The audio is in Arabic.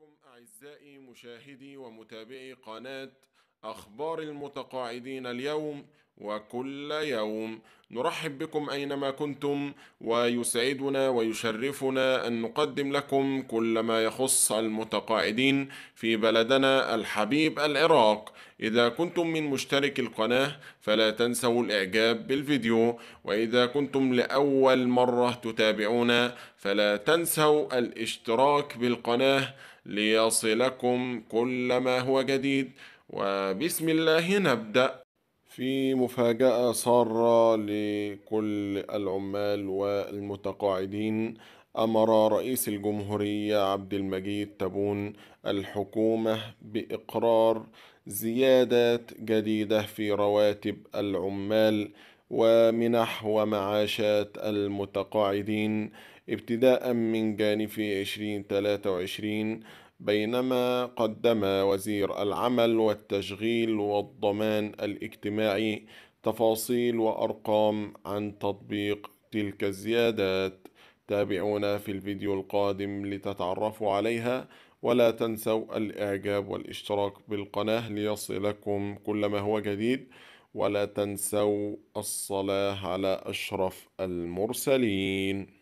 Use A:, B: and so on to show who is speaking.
A: بكم أعزائي مشاهدي ومتابعي قناة أخبار المتقاعدين اليوم وكل يوم نرحب بكم اينما كنتم ويسعدنا ويشرفنا ان نقدم لكم كل ما يخص المتقاعدين في بلدنا الحبيب العراق اذا كنتم من مشترك القناه فلا تنسوا الاعجاب بالفيديو واذا كنتم لاول مره تتابعونا فلا تنسوا الاشتراك بالقناه ليصلكم كل ما هو جديد وبسم الله نبدا في مفاجأة سارة لكل العمال والمتقاعدين أمر رئيس الجمهورية عبد المجيد تبون الحكومة بإقرار زيادات جديدة في رواتب العمال ومنح ومعاشات المتقاعدين ابتداء من جانب 2023 بينما قدم وزير العمل والتشغيل والضمان الاجتماعي تفاصيل وأرقام عن تطبيق تلك الزيادات تابعونا في الفيديو القادم لتتعرفوا عليها ولا تنسوا الإعجاب والاشتراك بالقناة ليصلكم كل ما هو جديد ولا تنسوا الصلاة على أشرف المرسلين